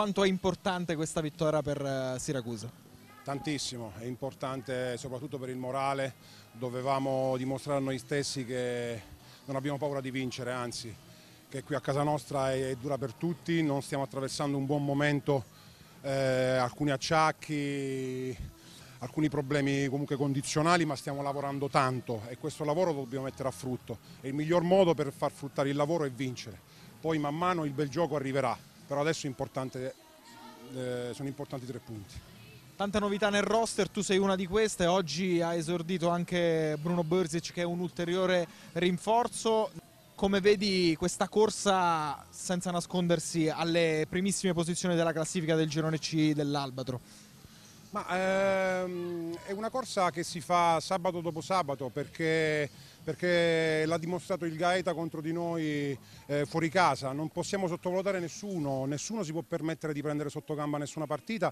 quanto è importante questa vittoria per eh, Siracusa? Tantissimo, è importante soprattutto per il morale, dovevamo dimostrare a noi stessi che non abbiamo paura di vincere, anzi che qui a casa nostra è, dura per tutti, non stiamo attraversando un buon momento, eh, alcuni acciacchi, alcuni problemi comunque condizionali, ma stiamo lavorando tanto e questo lavoro lo dobbiamo mettere a frutto. E il miglior modo per far fruttare il lavoro è vincere, poi man mano il bel gioco arriverà però adesso eh, sono importanti tre punti. Tante novità nel roster, tu sei una di queste, oggi ha esordito anche Bruno Berzic che è un ulteriore rinforzo. Come vedi questa corsa senza nascondersi alle primissime posizioni della classifica del girone C dell'Albatro? Ma ehm, è una corsa che si fa sabato dopo sabato perché, perché l'ha dimostrato il Gaeta contro di noi eh, fuori casa, non possiamo sottovalutare nessuno, nessuno si può permettere di prendere sotto gamba nessuna partita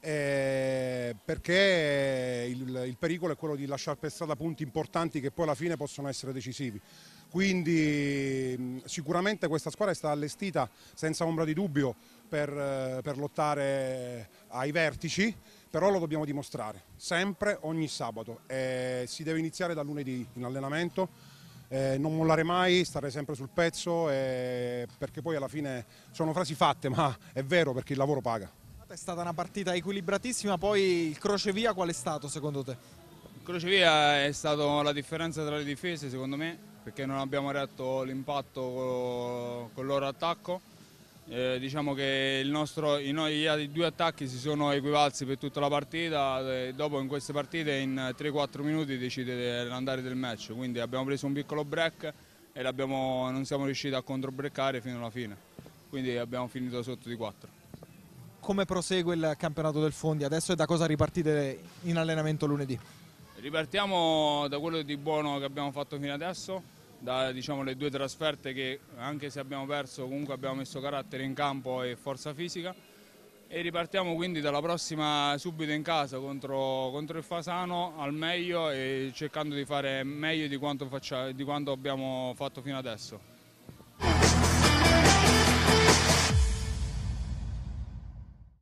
eh, perché il, il, pericolo è quello di lasciare per strada punti importanti che poi alla fine possono essere decisivi. Quindi sicuramente questa squadra è stata allestita senza ombra di dubbio per, eh, per lottare ai vertici però lo dobbiamo dimostrare, sempre, ogni sabato. Eh, si deve iniziare da lunedì in allenamento, eh, non mollare mai, stare sempre sul pezzo, eh, perché poi alla fine sono frasi fatte, ma è vero perché il lavoro paga. È stata una partita equilibratissima, poi il crocevia qual è stato secondo te? Il crocevia è stata la differenza tra le difese secondo me, perché non abbiamo retto l'impatto con il loro attacco eh, diciamo che nostro, i, no, i, due attacchi si sono equivalsi per tutta la partita e eh, dopo in queste partite in 3-4 minuti decide l'andare del match, quindi abbiamo preso un piccolo break e non siamo riusciti a controbreccare fino alla fine, quindi abbiamo finito sotto di 4. Come prosegue il campionato del Fondi adesso e da cosa ripartite in allenamento lunedì? Ripartiamo da quello di buono che abbiamo fatto fino adesso, da diciamo, le due trasferte che anche se abbiamo perso comunque abbiamo messo carattere in campo e forza fisica e ripartiamo quindi dalla prossima subito in casa contro, contro il Fasano al meglio e cercando di fare meglio di quanto, faccia, di quanto abbiamo fatto fino adesso.